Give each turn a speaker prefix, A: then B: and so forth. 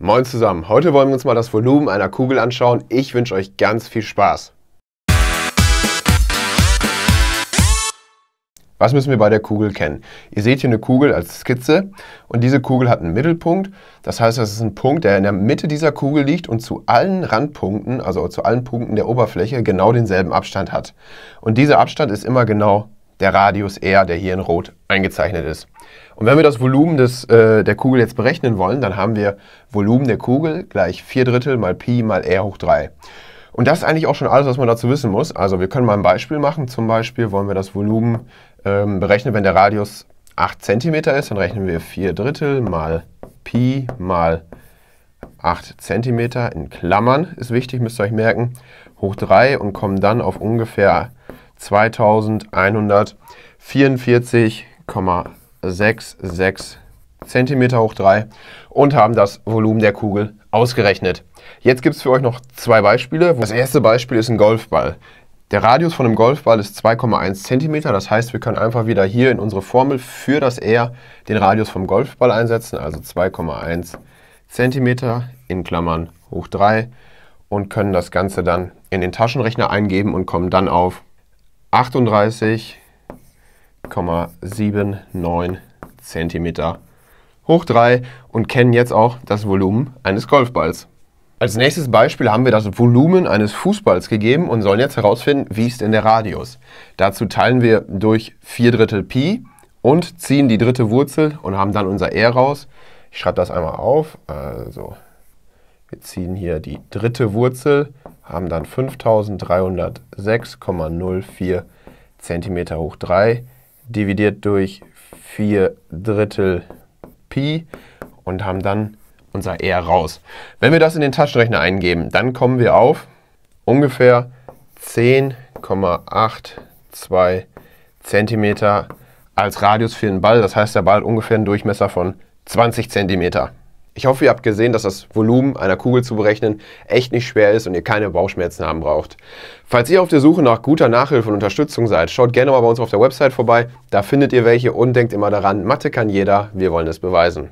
A: Moin zusammen, heute wollen wir uns mal das Volumen einer Kugel anschauen. Ich wünsche euch ganz viel Spaß. Was müssen wir bei der Kugel kennen? Ihr seht hier eine Kugel als Skizze und diese Kugel hat einen Mittelpunkt. Das heißt, das ist ein Punkt, der in der Mitte dieser Kugel liegt und zu allen Randpunkten, also zu allen Punkten der Oberfläche, genau denselben Abstand hat. Und dieser Abstand ist immer genau der Radius R, der hier in Rot eingezeichnet ist. Und wenn wir das Volumen des, äh, der Kugel jetzt berechnen wollen, dann haben wir Volumen der Kugel gleich 4 Drittel mal Pi mal R hoch 3. Und das ist eigentlich auch schon alles, was man dazu wissen muss. Also wir können mal ein Beispiel machen. Zum Beispiel wollen wir das Volumen ähm, berechnen, wenn der Radius 8 cm ist, dann rechnen wir 4 Drittel mal Pi mal 8 cm in Klammern, ist wichtig, müsst ihr euch merken, hoch 3 und kommen dann auf ungefähr 2144,66 cm hoch 3 und haben das Volumen der Kugel ausgerechnet. Jetzt gibt es für euch noch zwei Beispiele. Das erste Beispiel ist ein Golfball. Der Radius von einem Golfball ist 2,1 cm, das heißt, wir können einfach wieder hier in unsere Formel für das R den Radius vom Golfball einsetzen, also 2,1 cm in Klammern hoch 3 und können das Ganze dann in den Taschenrechner eingeben und kommen dann auf 38,79 cm hoch 3 und kennen jetzt auch das Volumen eines Golfballs. Als nächstes Beispiel haben wir das Volumen eines Fußballs gegeben und sollen jetzt herausfinden, wie ist denn der Radius. Dazu teilen wir durch 4 Drittel Pi und ziehen die dritte Wurzel und haben dann unser R raus. Ich schreibe das einmal auf. Also, wir ziehen hier die dritte Wurzel haben dann 5306,04 cm hoch 3 dividiert durch 4 Drittel Pi und haben dann unser R raus. Wenn wir das in den Taschenrechner eingeben, dann kommen wir auf ungefähr 10,82 cm als Radius für den Ball. Das heißt, der Ball hat ungefähr einen Durchmesser von 20 cm. Ich hoffe, ihr habt gesehen, dass das Volumen einer Kugel zu berechnen echt nicht schwer ist und ihr keine Bauchschmerzen haben braucht. Falls ihr auf der Suche nach guter Nachhilfe und Unterstützung seid, schaut gerne mal bei uns auf der Website vorbei. Da findet ihr welche und denkt immer daran, Mathe kann jeder, wir wollen es beweisen.